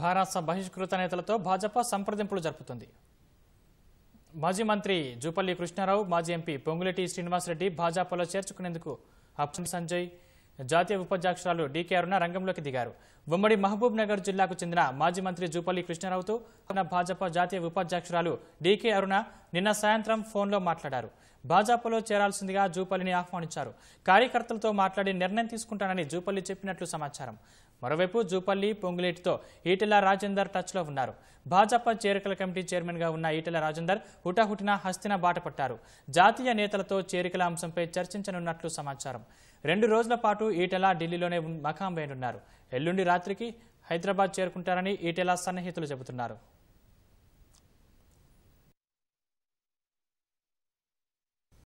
భారత బహిష్కృత నేతలతో భాజపా సంప్రదింపులు జరుపుతుంది మాజీ మంత్రి జూపల్లి కృష్ణారావు మాజీ ఎంపీ పొంగులెటి శ్రీనివాసరెడ్డి భాజపాలో చేర్చుకునేందుకు అప్షన్ సంజయ్ జాతీయ ఉపాధ్యక్షురాలు డీకే అరుణ రంగంలోకి దిగారు ఉమ్మడి మహబూబ్ నగర్ జిల్లాకు చెందిన మాజీ మంత్రి జూపల్లి కృష్ణారావుతో భాజపా జాతీయ ఉపాధ్యక్షురాలు డీకే అరుణ నిన్న సాయంత్రం ఫోన్లో మాట్లాడారు భాజపాలో చేరాల్సిందిగా జూపల్లిని ఆహ్వానించారు కార్యకర్తలతో మాట్లాడి నిర్ణయం తీసుకుంటానని జూపల్లి చెప్పినట్లు సమాచారం మరోవైపు జూపల్లి పొంగులేటితో ఈటెల రాజేందర్ టచ్లో ఉన్నారు భాజపా చేరికల కమిటీ చైర్మన్గా ఉన్న ఈటెల రాజేందర్ హుటాహుటిన హస్తిన బాటపట్టారు జాతీయ నేతలతో చేరికల అంశంపై చర్చించనున్నట్లు సమాచారం రెండు రోజుల పాటు ఈటెల ఢిల్లీలోనే మకాం వేయనున్నారు ఎల్లుండి రాత్రికి హైదరాబాద్ చేరుకుంటారని ఈటెల సన్నిహితులు చెబుతున్నారు